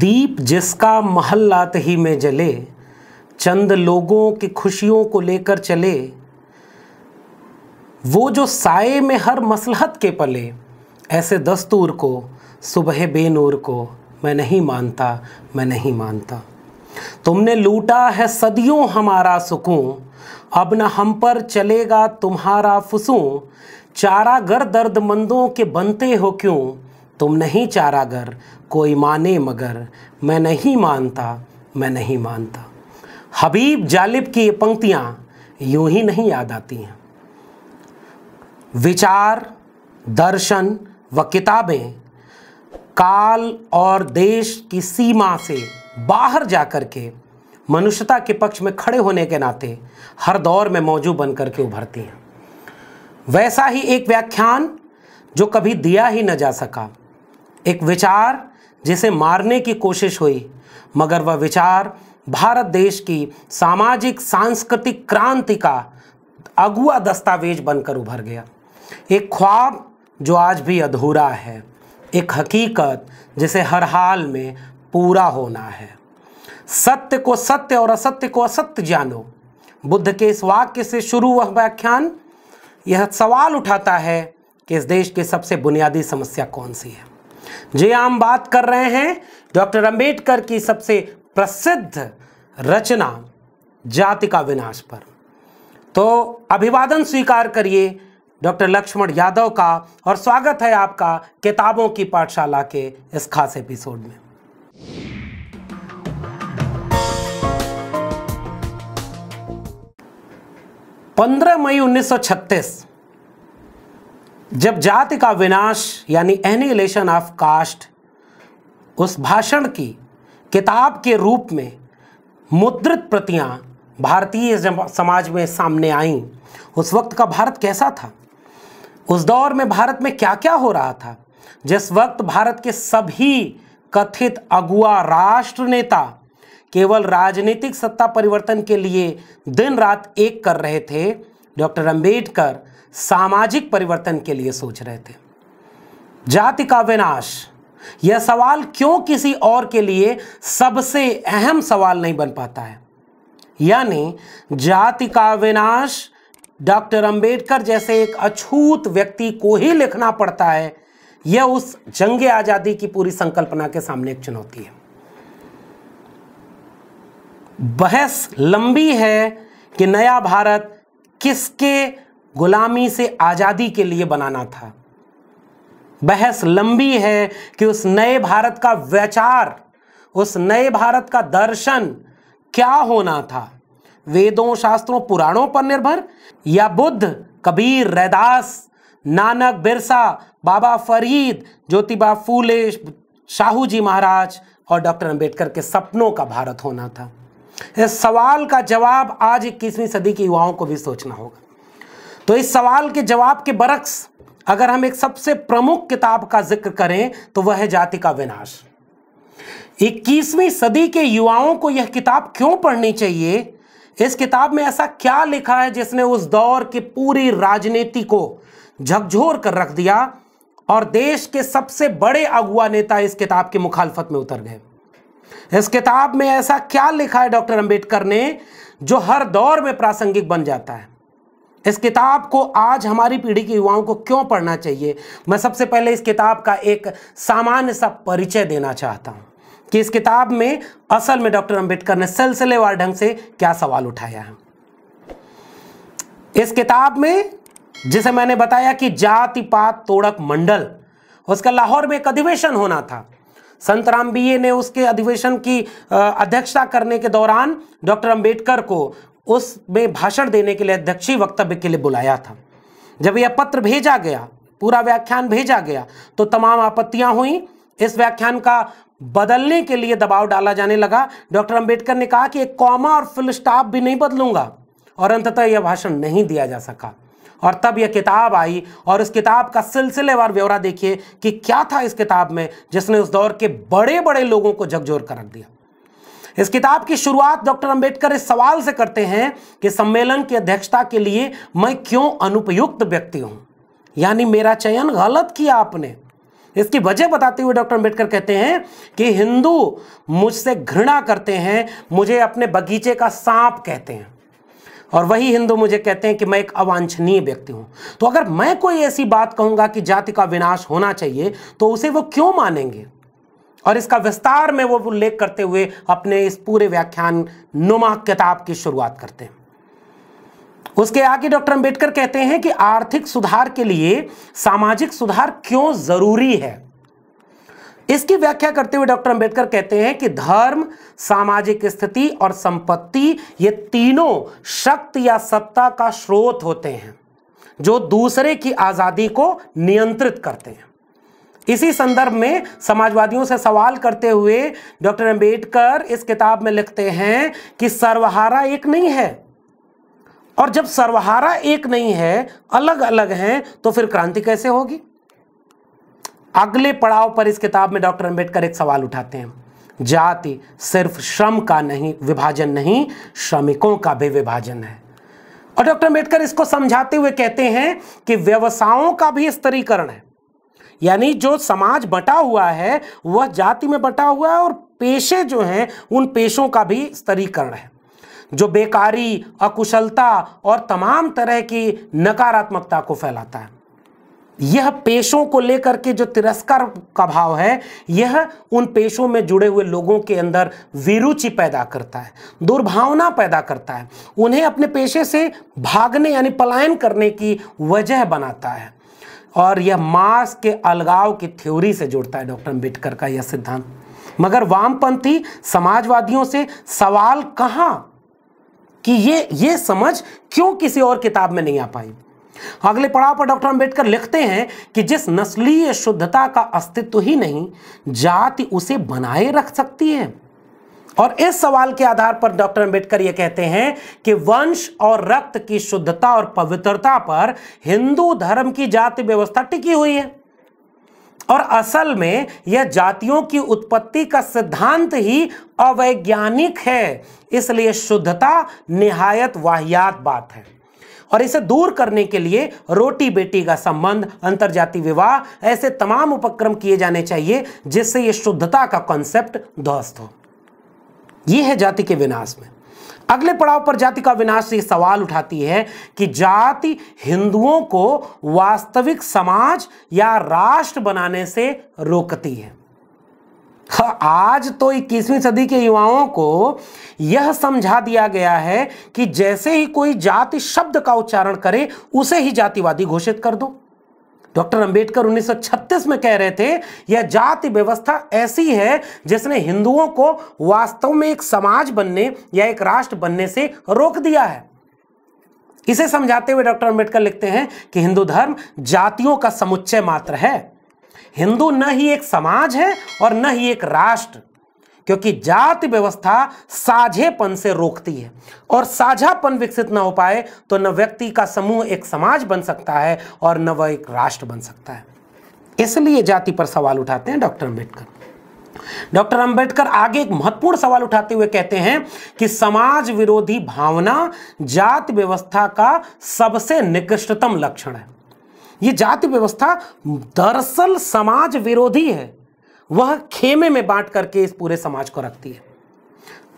दीप जिसका महल ही में जले चंद लोगों की खुशियों को लेकर चले वो जो साय में हर मसलहत के पले ऐसे दस्तूर को सुबह बेनूर को मैं नहीं मानता मैं नहीं मानता तुमने लूटा है सदियों हमारा सुकून अब न हम पर चलेगा तुम्हारा चारा गर दर्द मंदों के बनते हो क्यों तुम नहीं चारा घर कोई माने मगर मैं नहीं मानता मैं नहीं मानता हबीब जालिब की ये पंक्तियाँ यूं ही नहीं याद आती हैं विचार दर्शन व किताबें काल और देश की सीमा से बाहर जा कर के मनुष्यता के पक्ष में खड़े होने के नाते हर दौर में मौजू बन करके उभरती हैं वैसा ही एक व्याख्यान जो कभी दिया ही न जा सका एक विचार जिसे मारने की कोशिश हुई मगर वह विचार भारत देश की सामाजिक सांस्कृतिक क्रांति का अगुआ दस्तावेज बनकर उभर गया एक ख्वाब जो आज भी अधूरा है एक हकीकत जिसे हर हाल में पूरा होना है सत्य को सत्य और असत्य को असत्य जानो बुद्ध के इस वाक्य से शुरू हुआ व्याख्यान यह सवाल उठाता है कि इस देश की सबसे बुनियादी समस्या कौन सी है जी हाँ, हम बात कर रहे हैं डॉक्टर अंबेडकर की सबसे प्रसिद्ध रचना जाति का विनाश पर तो अभिवादन स्वीकार करिए डॉक्टर लक्ष्मण यादव का और स्वागत है आपका किताबों की पाठशाला के इस खास एपिसोड में पंद्रह मई 1936 जब जाति का विनाश यानी एनिलेशन ऑफ कास्ट उस भाषण की किताब के रूप में मुद्रित प्रतियां भारतीय समाज में सामने आईं उस वक्त का भारत कैसा था उस दौर में भारत में क्या क्या हो रहा था जिस वक्त भारत के सभी कथित अगुआ राष्ट्र नेता केवल राजनीतिक सत्ता परिवर्तन के लिए दिन रात एक कर रहे थे डॉक्टर अंबेडकर सामाजिक परिवर्तन के लिए सोच रहे थे जाति का विनाश यह सवाल क्यों किसी और के लिए सबसे अहम सवाल नहीं बन पाता है यानी जाति का विनाश डॉक्टर अंबेडकर जैसे एक अछूत व्यक्ति को ही लिखना पड़ता है यह उस जंग आज़ादी की पूरी संकल्पना के सामने एक चुनौती है बहस लंबी है कि नया भारत किसके गुलामी से आज़ादी के लिए बनाना था बहस लंबी है कि उस नए भारत का विचार उस नए भारत का दर्शन क्या होना था वेदों शास्त्रों पुराणों पर निर्भर या बुद्ध कबीर रैदास नानक बिरसा बाबा फरीद ज्योतिबा फूले शाहू जी महाराज और डॉक्टर अंबेडकर के सपनों का भारत होना था इस सवाल का जवाब आज इक्कीसवीं सदी के युवाओं को भी सोचना होगा तो इस सवाल के जवाब के बरक्स अगर हम एक सबसे प्रमुख किताब का जिक्र करें तो वह है जाति का विनाश 21वीं सदी के युवाओं को यह किताब क्यों पढ़नी चाहिए इस किताब में ऐसा क्या लिखा है जिसने उस दौर की पूरी राजनीति को झकझोर कर रख दिया और देश के सबसे बड़े अगुआ नेता इस किताब की मुखालफत में उतर गए इस किताब में ऐसा क्या लिखा है डॉक्टर अंबेडकर ने जो हर दौर में प्रासंगिक बन जाता है इस किताब को आज हमारी पीढ़ी के युवाओं को क्यों पढ़ना चाहिए मैं सबसे पहले इस किताब का एक सामान्य सा परिचय देना चाहता हूं कि इस किताब में असल में डॉक्टर अंबेडकर ने सिलसिलेवार ढंग से क्या सवाल उठाया है इस किताब में जिसे मैंने बताया कि जाति पात तोड़क मंडल उसका लाहौर में एक अधिवेशन होना था संत राम रामबीए ने उसके अधिवेशन की अध्यक्षता करने के दौरान डॉक्टर अंबेडकर को उसमें भाषण देने के लिए अध्यक्षीय वक्तव्य के लिए बुलाया था जब यह पत्र भेजा गया पूरा व्याख्यान भेजा गया तो तमाम आपत्तियां हुई इस व्याख्यान का बदलने के लिए दबाव डाला जाने लगा डॉक्टर अंबेडकर ने कहा कि एक कॉमा और फुल स्टाफ भी नहीं बदलूंगा और अंततः यह भाषण नहीं दिया जा सका और तब यह किताब आई और उस किताब का सिलसिलेवार ब्यौरा देखिए कि क्या था इस किताब में जिसने उस दौर के बड़े बड़े लोगों को झकझोर कर रख दिया इस किताब की शुरुआत डॉक्टर अंबेडकर इस सवाल से करते हैं कि सम्मेलन की अध्यक्षता के लिए मैं क्यों अनुपयुक्त व्यक्ति हूं यानी मेरा चयन गलत किया आपने इसकी वजह बताते हुए डॉक्टर अंबेडकर कहते हैं कि हिंदू मुझसे घृणा करते हैं मुझे अपने बगीचे का सांप कहते हैं और वही हिंदू मुझे कहते हैं कि मैं एक अवांछनीय व्यक्ति हूं तो अगर मैं कोई ऐसी बात कहूंगा कि जाति का विनाश होना चाहिए तो उसे वो क्यों मानेंगे और इसका विस्तार में वो उल्लेख करते हुए अपने इस पूरे व्याख्यान नुमा किताब की शुरुआत करते हैं उसके आगे डॉक्टर अंबेडकर कहते हैं कि आर्थिक सुधार के लिए सामाजिक सुधार क्यों जरूरी है इसकी व्याख्या करते हुए डॉक्टर अंबेडकर कहते हैं कि धर्म सामाजिक स्थिति और संपत्ति ये तीनों शक्ति या सत्ता का स्रोत होते हैं जो दूसरे की आजादी को नियंत्रित करते हैं इसी संदर्भ में समाजवादियों से सवाल करते हुए डॉक्टर अंबेडकर इस किताब में लिखते हैं कि सर्वहारा एक नहीं है और जब सर्वहारा एक नहीं है अलग अलग हैं तो फिर क्रांति कैसे होगी अगले पड़ाव पर इस किताब में डॉक्टर अंबेडकर एक सवाल उठाते हैं जाति सिर्फ श्रम का नहीं विभाजन नहीं श्रमिकों का भी विभाजन है और डॉक्टर अंबेडकर इसको समझाते हुए कहते हैं कि व्यवसायों का भी स्तरीकरण है यानी जो समाज बटा हुआ है वह जाति में बटा हुआ है और पेशे जो हैं उन पेशों का भी स्तरीकरण है जो बेकारी अकुशलता और तमाम तरह की नकारात्मकता को फैलाता है यह पेशों को लेकर के जो तिरस्कार का भाव है यह उन पेशों में जुड़े हुए लोगों के अंदर विरुचि पैदा करता है दुर्भावना पैदा करता है उन्हें अपने पेशे से भागने यानी पलायन करने की वजह बनाता है और यह मास के अलगाव की थ्योरी से जुड़ता है डॉक्टर अम्बेडकर का यह सिद्धांत मगर वामपंथी समाजवादियों से सवाल कहा कि ये ये समझ क्यों किसी और किताब में नहीं आ पाई अगले पड़ाव पर डॉक्टर अंबेडकर लिखते हैं कि जिस नस्लीय शुद्धता का अस्तित्व ही नहीं जाति उसे बनाए रख सकती है और इस सवाल के आधार पर डॉक्टर अंबेडकर यह कहते हैं कि वंश और रक्त की शुद्धता और पवित्रता पर हिंदू धर्म की जाति व्यवस्था टिकी हुई है और असल में यह जातियों की उत्पत्ति का सिद्धांत ही अवैज्ञानिक है इसलिए शुद्धता निहायत वाहियात बात है और इसे दूर करने के लिए रोटी बेटी का संबंध अंतर्जातीय विवाह ऐसे तमाम उपक्रम किए जाने चाहिए जिससे यह शुद्धता का कॉन्सेप्ट ध्वस्त हो ये है जाति के विनाश में अगले पड़ाव पर जाति का विनाश ये सवाल उठाती है कि जाति हिंदुओं को वास्तविक समाज या राष्ट्र बनाने से रोकती है हाँ, आज तो इक्कीसवीं सदी के युवाओं को यह समझा दिया गया है कि जैसे ही कोई जाति शब्द का उच्चारण करे उसे ही जातिवादी घोषित कर दो डॉक्टर अंबेडकर 1936 में कह रहे थे यह जाति व्यवस्था ऐसी है जिसने हिंदुओं को वास्तव में एक समाज बनने या एक राष्ट्र बनने से रोक दिया है इसे समझाते हुए डॉक्टर अंबेडकर लिखते हैं कि हिंदू धर्म जातियों का समुच्चय मात्र है हिंदू न ही एक समाज है और न ही एक राष्ट्र क्योंकि जाति व्यवस्था साझेपन से रोकती है और साझापन विकसित ना हो पाए तो न व्यक्ति का समूह एक समाज बन सकता है और न वह एक राष्ट्र बन सकता है इसलिए जाति पर सवाल उठाते हैं डॉक्टर अम्बेडकर डॉक्टर अंबेडकर आगे एक महत्वपूर्ण सवाल उठाते हुए कहते हैं कि समाज विरोधी भावना जाति व्यवस्था का सबसे निकृष्टतम लक्षण है ये जाति व्यवस्था दरअसल समाज विरोधी है वह खेमे में बांट करके इस पूरे समाज को रखती है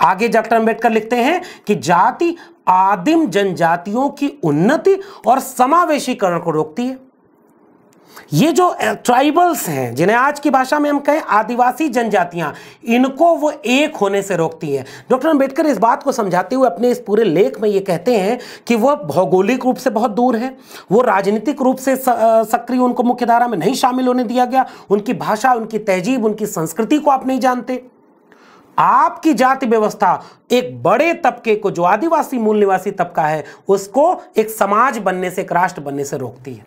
आगे डॉक्टर अंबेडकर लिखते हैं कि जाति आदिम जनजातियों की उन्नति और समावेशीकरण को रोकती है ये जो ट्राइबल्स हैं जिन्हें आज की भाषा में हम कहें आदिवासी जनजातियां इनको वो एक होने से रोकती है डॉक्टर अंबेडकर इस बात को समझाते हुए अपने इस पूरे लेख में ये कहते हैं कि वह भौगोलिक रूप से बहुत दूर है वो राजनीतिक रूप से सक्रिय उनको मुख्यधारा में नहीं शामिल होने दिया गया उनकी भाषा उनकी तहजीब उनकी संस्कृति को आप नहीं जानते आपकी जाति व्यवस्था एक बड़े तबके को जो आदिवासी मूल निवासी तबका है उसको एक समाज बनने से एक राष्ट्र बनने से रोकती है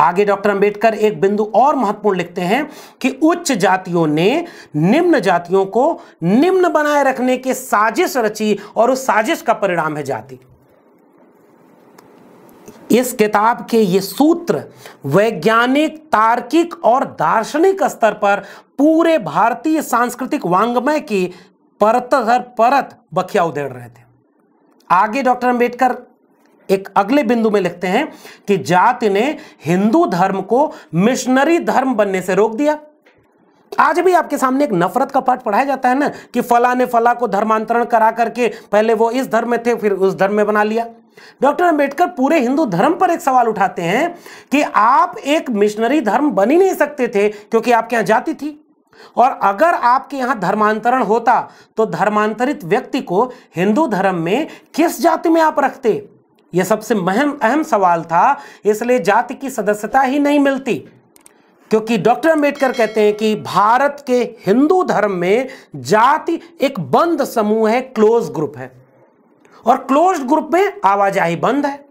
आगे डॉक्टर अंबेडकर एक बिंदु और महत्वपूर्ण लिखते हैं कि उच्च जातियों ने निम्न जातियों को निम्न बनाए रखने की साजिश रची और उस साजिश का परिणाम है जाति इस किताब के ये सूत्र वैज्ञानिक तार्किक और दार्शनिक स्तर पर पूरे भारतीय सांस्कृतिक वांग्मय की परत हर परत बखिया उधेड़ रहे थे आगे डॉक्टर अंबेडकर एक अगले बिंदु में लिखते हैं कि जाति ने हिंदू धर्म को मिशनरी धर्म बनने से रोक दिया आज भी आपके सामने एक नफरत का पाठ पढ़ाया जाता है ना कि फला ने फला को धर्मांतरण करा करके पहले वो इस धर्म में थे फिर उस धर्म में बना लिया डॉक्टर अंबेडकर पूरे हिंदू धर्म पर एक सवाल उठाते हैं कि आप एक मिशनरी धर्म बन ही नहीं सकते थे क्योंकि आपके यहां जाति थी और अगर आपके यहां धर्मांतरण होता तो धर्मांतरित व्यक्ति को हिंदू धर्म में किस जाति में आप रखते यह सबसे महम अहम सवाल था इसलिए जाति की सदस्यता ही नहीं मिलती क्योंकि डॉक्टर अंबेडकर कहते हैं कि भारत के हिंदू धर्म में जाति एक बंद समूह है क्लोज ग्रुप है और क्लोज ग्रुप में आवाजाही बंद है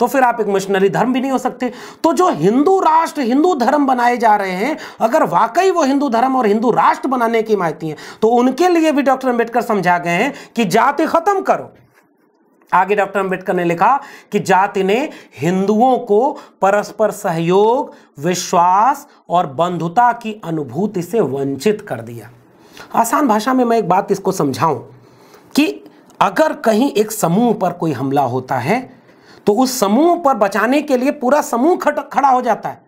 तो फिर आप एक मिशनरी धर्म भी नहीं हो सकते तो जो हिंदू राष्ट्र हिंदू धर्म बनाए जा रहे हैं अगर वाकई वो हिंदू धर्म और हिंदू राष्ट्र बनाने की मायती हैं तो उनके लिए भी डॉक्टर अंबेडकर समझा गए हैं कि जाति खत्म करो आगे डॉक्टर अंबेडकर ने लिखा कि जाति ने हिंदुओं को परस्पर सहयोग विश्वास और बंधुता की अनुभूति से वंचित कर दिया आसान भाषा में मैं एक बात इसको समझाऊं कि अगर कहीं एक समूह पर कोई हमला होता है तो उस समूह पर बचाने के लिए पूरा समूह खड़ा हो जाता है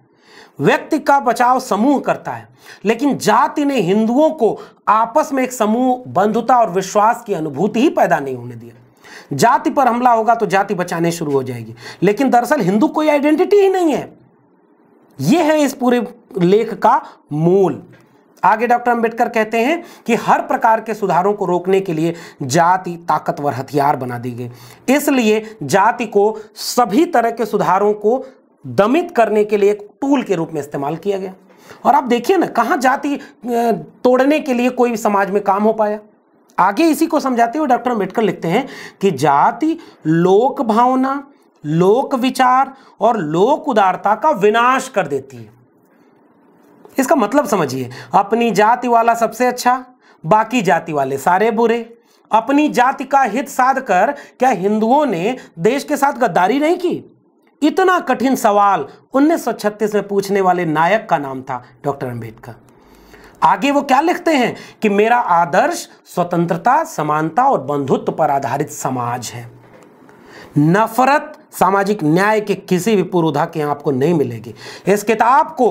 व्यक्ति का बचाव समूह करता है लेकिन जाति ने हिंदुओं को आपस में एक समूह बंधुता और विश्वास की अनुभूति ही पैदा नहीं होने दिया जाति पर हमला होगा तो जाति बचाने शुरू हो जाएगी लेकिन दरअसल हिंदू कोई आइडेंटिटी ही नहीं है यह है इस पूरे लेख का मूल आगे डॉक्टर अंबेडकर कहते हैं कि हर प्रकार के सुधारों को रोकने के लिए जाति ताकतवर हथियार बना दी गई इसलिए जाति को सभी तरह के सुधारों को दमित करने के लिए एक टूल के रूप में इस्तेमाल किया गया और आप देखिए ना कहाँ जाति तोड़ने के लिए कोई समाज में काम हो पाया आगे इसी को समझाते हुए डॉक्टर अम्बेडकर लिखते हैं कि जाति लोक भावना लोक विचार और लोक उदारता का विनाश कर देती है इसका मतलब समझिए अपनी जाति वाला सबसे अच्छा बाकी जाति वाले सारे बुरे अपनी जाति का हित साध कर क्या हिंदुओं ने देश के साथ गद्दारी नहीं की इतना कठिन सवाल उन्नीस में पूछने वाले नायक का नाम था डॉक्टर अंबेडकर आगे वो क्या लिखते हैं कि मेरा आदर्श स्वतंत्रता समानता और बंधुत्व पर आधारित समाज है नफरत सामाजिक न्याय के किसी भी पूर्वधा के आपको नहीं मिलेगी इस किताब को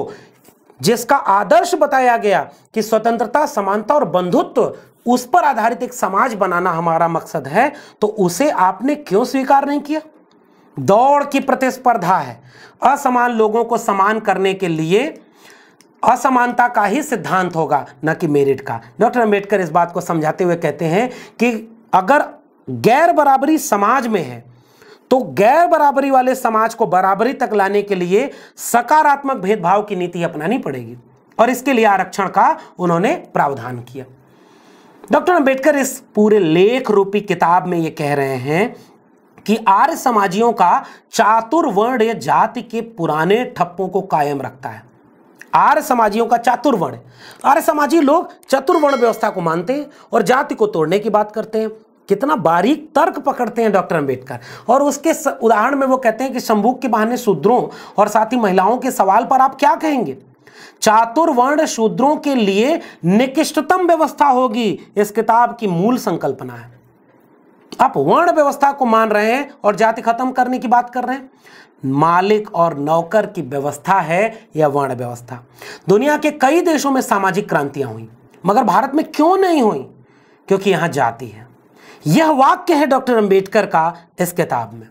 जिसका आदर्श बताया गया कि स्वतंत्रता समानता और बंधुत्व उस पर आधारित एक समाज बनाना हमारा मकसद है तो उसे आपने क्यों स्वीकार नहीं किया दौड़ की प्रतिस्पर्धा है असमान लोगों को समान करने के लिए असमानता का ही सिद्धांत होगा न कि मेरिट का डॉक्टर अम्बेडकर इस बात को समझाते हुए कहते हैं कि अगर गैर बराबरी समाज में है तो गैर बराबरी वाले समाज को बराबरी तक लाने के लिए सकारात्मक भेदभाव की नीति अपनानी पड़ेगी और इसके लिए आरक्षण का उन्होंने प्रावधान किया डॉक्टर अंबेडकर इस पूरे लेख रूपी किताब में ये कह रहे हैं कि आर्य समाजियों का चातुर्वर्ण जाति के पुराने ठप्पों को कायम रखता है आर्य समाजियों का चातुर्वर्ण आर्य समाजी लोग चतुर्वर्ण व्यवस्था को मानते हैं और जाति को तोड़ने की बात करते हैं कितना बारीक तर्क पकड़ते हैं डॉक्टर अंबेडकर और उसके उदाहरण में वो कहते हैं कि संभोग के बहाने शूद्रों और साथ ही महिलाओं के सवाल पर आप क्या कहेंगे चातुर्वर्ण शूद्रों के लिए निकिष्टतम व्यवस्था होगी इस किताब की मूल संकल्पना है आप वर्ण व्यवस्था को मान रहे हैं और जाति खत्म करने की बात कर रहे हैं मालिक और नौकर की व्यवस्था है या वर्ण व्यवस्था दुनिया के कई देशों में सामाजिक क्रांतियां हुई मगर भारत में क्यों नहीं हुई क्योंकि यहां जाति है यह वाक्य है डॉक्टर अंबेडकर का इस किताब में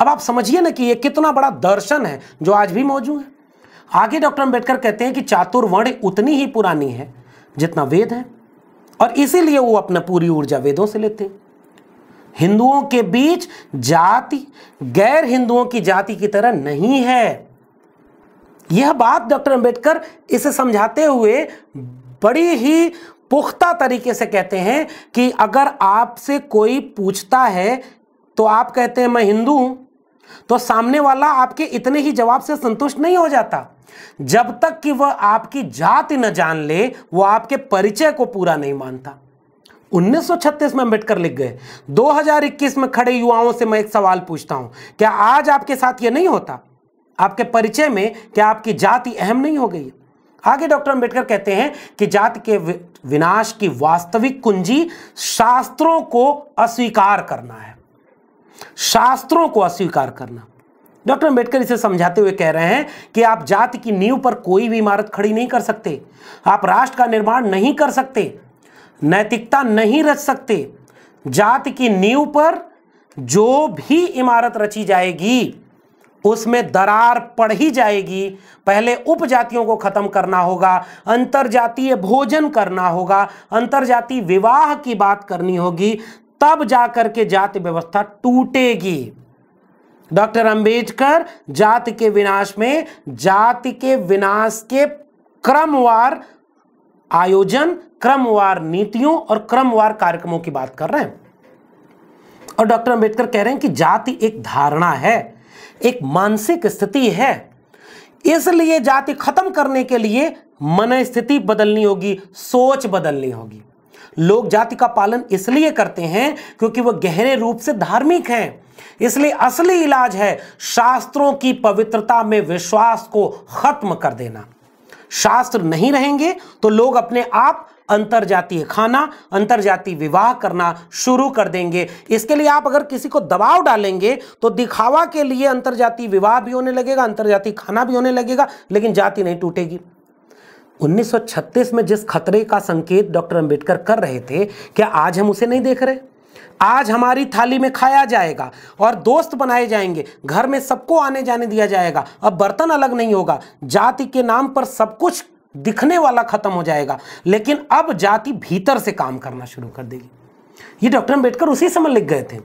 अब आप समझिए ना कि यह कितना बड़ा दर्शन है जो आज भी मौजूद है आगे डॉक्टर अंबेडकर कहते हैं कि चातुर्वर्ण उतनी ही पुरानी है जितना वेद है और इसीलिए वो अपना पूरी ऊर्जा वेदों से लेते हैं हिंदुओं के बीच जाति गैर हिंदुओं की जाति की तरह नहीं है यह बात डॉक्टर अंबेडकर इसे समझाते हुए बड़ी ही पुख्ता तरीके से कहते हैं कि अगर आपसे कोई पूछता है तो आप कहते हैं मैं हिंदू हूं तो सामने वाला आपके इतने ही जवाब से संतुष्ट नहीं हो जाता जब तक कि वह आपकी जाति न जान ले वह आपके परिचय को पूरा नहीं मानता 1936 में अंबेडकर लिख गए 2021 में खड़े युवाओं से मैं एक सवाल पूछता हूं क्या आज आपके साथ यह नहीं होता आपके परिचय में क्या आपकी जाति अहम नहीं हो गई आगे डॉक्टर अंबेडकर कहते हैं कि जाति के विनाश की वास्तविक कुंजी शास्त्रों को अस्वीकार करना है शास्त्रों को अस्वीकार करना डॉक्टर अंबेडकर इसे समझाते हुए कह रहे हैं कि आप जाति की नींव पर कोई भी इमारत खड़ी नहीं कर सकते आप राष्ट्र का निर्माण नहीं कर सकते नैतिकता नहीं रच सकते जात की नींव पर जो भी इमारत रची जाएगी उसमें दरार पड़ ही जाएगी पहले उपजातियों को खत्म करना होगा अंतरजातीय भोजन करना होगा अंतरजातीय विवाह की बात करनी होगी तब जाकर के जाति व्यवस्था टूटेगी डॉक्टर अंबेडकर जाति के विनाश में जाति के विनाश के क्रमवार आयोजन क्रमवार नीतियों और क्रमवार कार्यक्रमों की बात कर रहे हैं और डॉक्टर अंबेडकर कह रहे हैं कि जाति एक धारणा है एक मानसिक स्थिति है इसलिए जाति खत्म करने के लिए मन स्थिति बदलनी होगी सोच बदलनी होगी लोग जाति का पालन इसलिए करते हैं क्योंकि वह गहरे रूप से धार्मिक हैं इसलिए असली इलाज है शास्त्रों की पवित्रता में विश्वास को खत्म कर देना शास्त्र नहीं रहेंगे तो लोग अपने आप अंतर जातीय खाना अंतर जातीय विवाह करना शुरू कर देंगे इसके लिए आप अगर किसी को दबाव डालेंगे तो दिखावा के लिए अंतर जातीय विवाह भी होने लगेगा अंतर जातीय खाना भी होने लगेगा लेकिन जाति नहीं टूटेगी 1936 में जिस खतरे का संकेत डॉक्टर अंबेडकर कर रहे थे क्या आज हम उसे नहीं देख रहे आज हमारी थाली में खाया जाएगा और दोस्त बनाए जाएंगे घर में सबको आने जाने दिया जाएगा अब बर्तन अलग नहीं होगा जाति के नाम पर सब कुछ दिखने वाला खत्म हो जाएगा लेकिन अब जाति भीतर से काम करना शुरू कर देगी ये डॉक्टर अम्बेडकर उसी समय लिख गए थे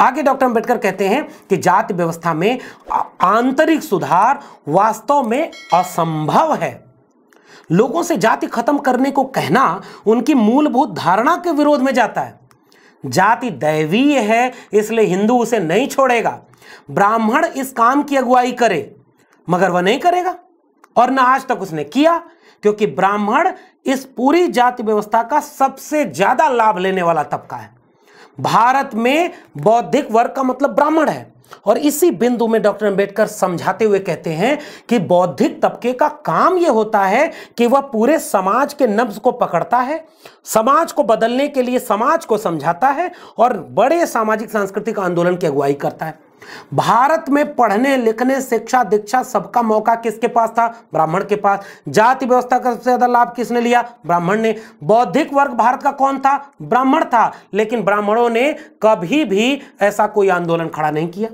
आगे डॉक्टर अंबेडकर कहते हैं कि जाति व्यवस्था में आंतरिक सुधार वास्तव में असंभव है लोगों से जाति खत्म करने को कहना उनकी मूलभूत धारणा के विरोध में जाता है जाति दैवीय है इसलिए हिंदू उसे नहीं छोड़ेगा ब्राह्मण इस काम की अगुवाई करे मगर वह नहीं करेगा और न आज तक उसने किया क्योंकि ब्राह्मण इस पूरी जाति व्यवस्था का सबसे ज्यादा लाभ लेने वाला तबका है भारत में बौद्धिक वर्ग का मतलब ब्राह्मण है और इसी बिंदु में डॉक्टर अंबेडकर समझाते हुए कहते हैं कि बौद्धिक तबके का काम यह होता है कि वह पूरे समाज के नब्ज को पकड़ता है समाज को बदलने के लिए समाज को समझाता है और बड़े सामाजिक सांस्कृतिक आंदोलन की अगुवाई करता है भारत में पढ़ने लिखने शिक्षा दीक्षा सबका मौका किसके पास था ब्राह्मण के पास जाति व्यवस्था का सबसे ज्यादा लाभ किसने लिया ब्राह्मण ने बौद्धिक वर्ग भारत का कौन था ब्राह्मण था लेकिन ब्राह्मणों ने कभी भी ऐसा कोई आंदोलन खड़ा नहीं किया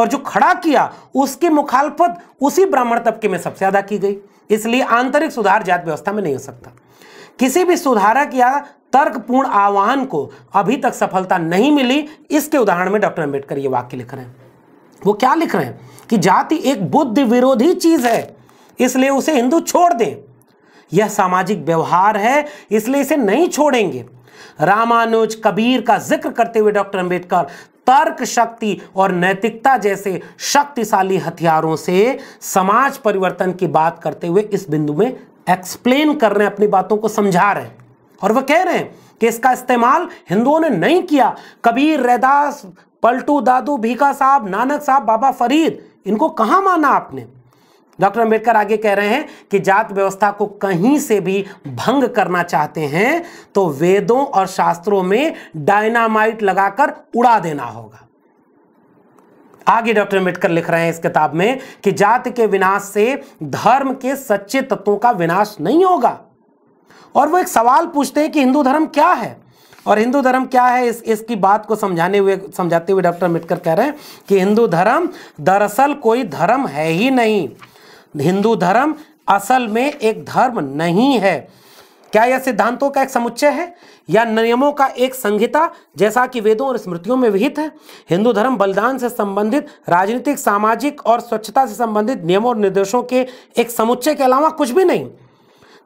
और जो खड़ा किया उसकी मुखालफत उसी ब्राह्मण तबके में सबसे ज्यादा की गई इसलिए आंतरिक सुधार जात व्यवस्था में नहीं हो सकता किसी भी सुधारक या तर्कपूर्ण आह्वान को अभी तक सफलता नहीं मिली इसके उदाहरण में डॉक्टर अंबेडकर ये वाक्य लिख रहे हैं वो क्या लिख रहे हैं कि जाति एक बुद्ध विरोधी चीज है इसलिए उसे हिंदू छोड़ दें यह सामाजिक व्यवहार है इसलिए इसे नहीं छोड़ेंगे रामानुज कबीर का जिक्र करते हुए डॉक्टर अंबेडकर तर्क शक्ति और नैतिकता जैसे शक्तिशाली हथियारों से समाज परिवर्तन की बात करते हुए इस बिंदु में एक्सप्लेन कर रहे हैं अपनी बातों को समझा रहे हैं और वह कह रहे हैं कि इसका इस्तेमाल हिंदुओं ने नहीं किया कबीर रैदास पलटू दादू भीखा साहब नानक साहब बाबा फरीद इनको कहाँ माना आपने डॉक्टर अम्बेडकर आगे कह रहे हैं कि जात व्यवस्था को कहीं से भी भंग करना चाहते हैं तो वेदों और शास्त्रों में डायनामाइट लगाकर उड़ा देना होगा आगे डॉक्टर अम्बेडकर लिख रहे हैं इस किताब में कि जात के विनाश से धर्म के सच्चे तत्वों का विनाश नहीं होगा और वो एक सवाल पूछते हैं कि हिंदू धर्म क्या है और हिंदू धर्म क्या है इस इसकी बात को समझाने हुए समझाते हुए डॉक्टर अम्बेडकर कह रहे हैं कि हिंदू धर्म दरअसल कोई धर्म है ही नहीं हिंदू धर्म असल में एक धर्म नहीं है क्या यह सिद्धांतों का एक समुच्चय है या नियमों का एक संहिता जैसा कि वेदों और स्मृतियों में विहित है हिंदू धर्म बलिदान से संबंधित राजनीतिक सामाजिक और स्वच्छता से संबंधित नियमों और निर्देशों के एक समुच्चय के अलावा कुछ भी नहीं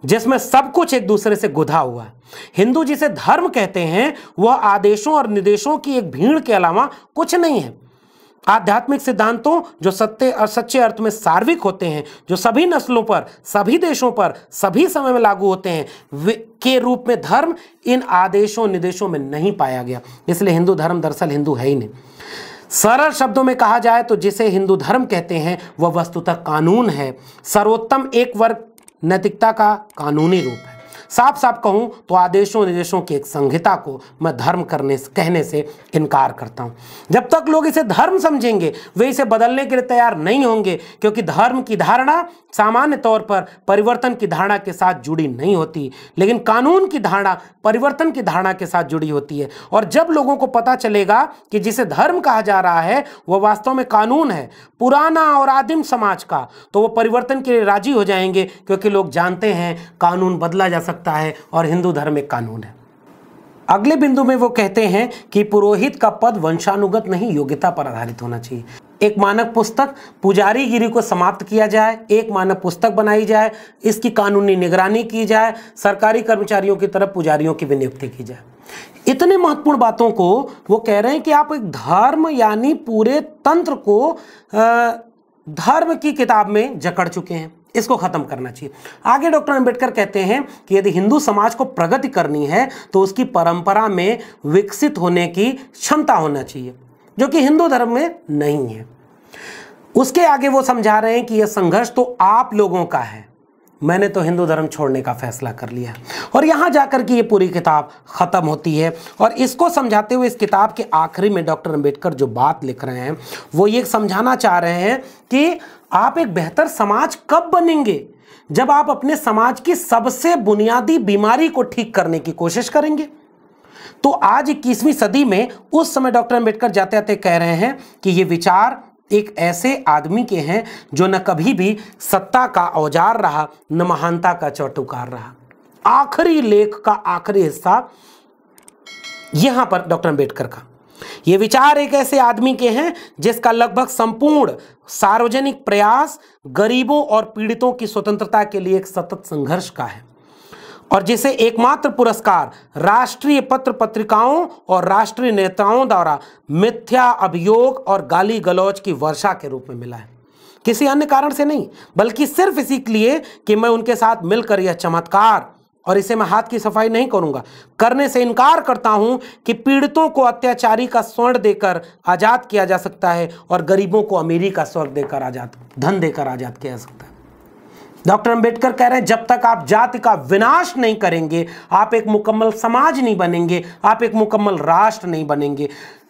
जिसमें सब कुछ एक दूसरे से गुधा हुआ है हिंदू जिसे धर्म कहते हैं वह आदेशों और निर्देशों की एक भीड़ के अलावा कुछ नहीं है आध्यात्मिक सिद्धांतों जो सत्य और सच्चे अर्थ में सार्विक होते हैं जो सभी नस्लों पर सभी देशों पर सभी समय में लागू होते हैं के रूप में धर्म इन आदेशों निर्देशों में नहीं पाया गया इसलिए हिंदू धर्म दरअसल हिंदू है ही नहीं सरल शब्दों में कहा जाए तो जिसे हिंदू धर्म कहते हैं वह वस्तुतः कानून है सर्वोत्तम एक वर्ग नैतिकता का कानूनी रूप है साफ साफ कहूँ तो आदेशों निर्देशों की एक संहिता को मैं धर्म करने कहने से इनकार करता हूँ जब तक लोग इसे धर्म समझेंगे वे इसे बदलने के लिए तैयार नहीं होंगे क्योंकि धर्म की धारणा सामान्य तौर पर परिवर्तन की धारणा के साथ जुड़ी नहीं होती लेकिन कानून की धारणा परिवर्तन की धारणा के साथ जुड़ी होती है और जब लोगों को पता चलेगा कि जिसे धर्म कहा जा रहा है वह वास्तव में कानून है पुराना और आदिम समाज का तो वो परिवर्तन के लिए राजी हो जाएंगे क्योंकि लोग जानते हैं कानून बदला जा सकता सकता है और हिंदू धर्म एक कानून है अगले बिंदु में वो कहते हैं कि पुरोहित का पद वंशानुगत नहीं योग्यता पर आधारित होना चाहिए एक मानक पुस्तक पुजारी गिरी को समाप्त किया जाए एक मानक पुस्तक बनाई जाए इसकी कानूनी निगरानी की जाए सरकारी कर्मचारियों की तरफ पुजारियों की विनियुक्ति की जाए इतने महत्वपूर्ण बातों को वो कह रहे हैं कि आप एक धर्म यानी पूरे तंत्र को धर्म की किताब में जकड़ चुके हैं इसको खत्म करना चाहिए आगे डॉक्टर अंबेडकर कहते हैं कि यदि हिंदू समाज को प्रगति करनी है तो उसकी परंपरा में विकसित होने की क्षमता होना चाहिए जो कि हिंदू धर्म में नहीं है उसके आगे वो समझा रहे हैं कि यह संघर्ष तो आप लोगों का है मैंने तो हिंदू धर्म छोड़ने का फैसला कर लिया और यहाँ जाकर के ये पूरी किताब ख़त्म होती है और इसको समझाते हुए इस किताब के आखिरी में डॉक्टर अंबेडकर जो बात लिख रहे हैं वो ये समझाना चाह रहे हैं कि आप एक बेहतर समाज कब बनेंगे जब आप अपने समाज की सबसे बुनियादी बीमारी को ठीक करने की कोशिश करेंगे तो आज इक्कीसवीं सदी में उस समय डॉक्टर अंबेडकर जाते जाते कह रहे हैं कि ये विचार एक ऐसे आदमी के हैं जो न कभी भी सत्ता का औजार रहा न महानता का चौटुकार रहा आखिरी लेख का आखिरी हिस्सा यहां पर डॉक्टर अंबेडकर का ये विचार एक ऐसे आदमी के हैं जिसका लगभग संपूर्ण सार्वजनिक प्रयास गरीबों और पीड़ितों की स्वतंत्रता के लिए एक सतत संघर्ष का है और जिसे एकमात्र पुरस्कार राष्ट्रीय पत्र पत्रिकाओं और राष्ट्रीय नेताओं द्वारा मिथ्या अभियोग और गाली गलौज की वर्षा के रूप में मिला है किसी अन्य कारण से नहीं बल्कि सिर्फ इसी के लिए कि मैं उनके साथ मिलकर यह चमत्कार और इसे मैं हाथ की सफाई नहीं करूंगा करने से इनकार करता हूं कि पीड़ितों को अत्याचारी का स्वर्ण देकर आज़ाद किया जा सकता है और गरीबों को अमीरी का स्वर्ग देकर आज़ाद धन देकर आज़ाद किया जा सकता है डॉक्टर अंबेडकर कह रहे हैं जब तक आप जाति का विनाश नहीं करेंगे आप एक मुकम्मल समाज नहीं बनेंगे आप एक मुकम्मल राष्ट्र नहीं बनेंगे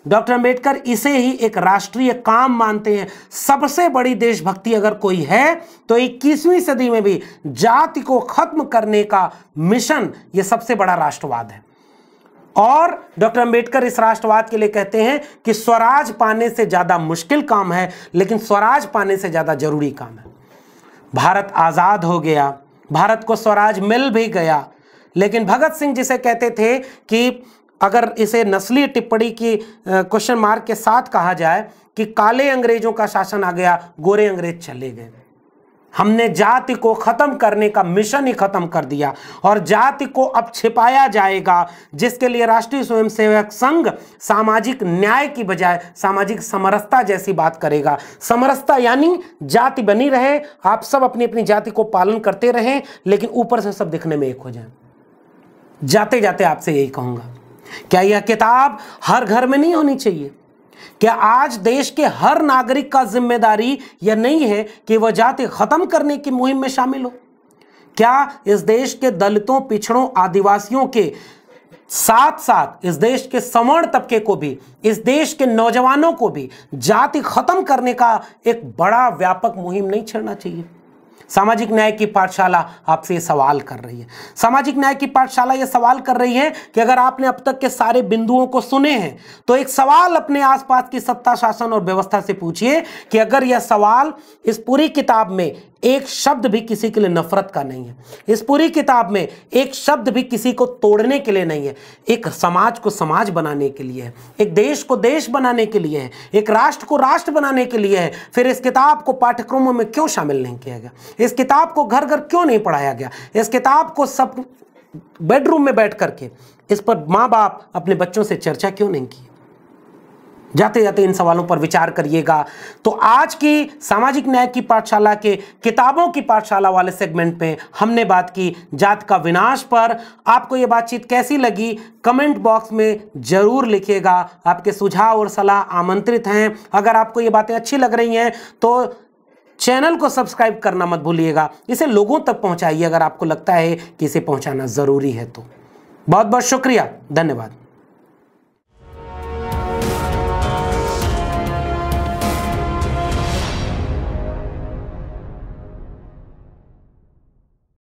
डॉक्टर अंबेडकर इसे ही एक राष्ट्रीय काम मानते हैं सबसे बड़ी देशभक्ति अगर कोई है तो 21वीं सदी में भी जाति को खत्म करने का मिशन ये सबसे बड़ा राष्ट्रवाद है और डॉक्टर अंबेडकर इस राष्ट्रवाद के लिए कहते हैं कि स्वराज पाने से ज़्यादा मुश्किल काम है लेकिन स्वराज पाने से ज़्यादा जरूरी काम है भारत आज़ाद हो गया भारत को स्वराज मिल भी गया लेकिन भगत सिंह जिसे कहते थे कि अगर इसे नस्ली टिप्पणी की क्वेश्चन मार्क के साथ कहा जाए कि काले अंग्रेजों का शासन आ गया गोरे अंग्रेज चले गए हमने जाति को ख़त्म करने का मिशन ही ख़त्म कर दिया और जाति को अब छिपाया जाएगा जिसके लिए राष्ट्रीय स्वयंसेवक संघ सामाजिक न्याय की बजाय सामाजिक समरसता जैसी बात करेगा समरसता यानी जाति बनी रहे आप सब अपनी अपनी जाति को पालन करते रहें लेकिन ऊपर से सब दिखने में एक हो जाए जाते जाते आपसे यही कहूँगा क्या यह किताब हर घर में नहीं होनी चाहिए क्या आज देश के हर नागरिक का जिम्मेदारी यह नहीं है कि वह जाति खत्म करने की मुहिम में शामिल हो क्या इस देश के दलितों पिछड़ों आदिवासियों के साथ साथ इस देश के सवर्ण तबके को भी इस देश के नौजवानों को भी जाति खत्म करने का एक बड़ा व्यापक मुहिम नहीं छेड़ना चाहिए सामाजिक न्याय की पाठशाला आपसे सवाल कर रही है सामाजिक न्याय की पाठशाला ये सवाल कर रही है कि अगर आपने अब तक के सारे बिंदुओं को सुने हैं तो एक सवाल अपने आसपास की सत्ता शासन और व्यवस्था से पूछिए कि अगर यह सवाल इस पूरी किताब में एक शब्द भी किसी के लिए नफरत का नहीं है इस पूरी किताब में एक शब्द भी किसी को तोड़ने के लिए नहीं है एक समाज को समाज बनाने के लिए है एक देश को देश बनाने के लिए है एक राष्ट्र को राष्ट्र बनाने के लिए है फिर इस किताब को पाठ्यक्रमों में क्यों शामिल नहीं किया गया इस किताब को घर घर क्यों नहीं पढ़ाया गया इस किताब को सब बेडरूम में बैठ करके इस पर माँ बाप अपने बच्चों से चर्चा क्यों नहीं की जाते जाते इन सवालों पर विचार करिएगा तो आज की सामाजिक न्याय की पाठशाला के किताबों की पाठशाला वाले सेगमेंट में हमने बात की जात का विनाश पर आपको ये बातचीत कैसी लगी कमेंट बॉक्स में ज़रूर लिखिएगा आपके सुझाव और सलाह आमंत्रित हैं अगर आपको ये बातें अच्छी लग रही हैं तो चैनल को सब्सक्राइब करना मत भूलिएगा इसे लोगों तक पहुंचाइए अगर आपको लगता है कि इसे पहुंचाना ज़रूरी है तो बहुत बहुत शुक्रिया धन्यवाद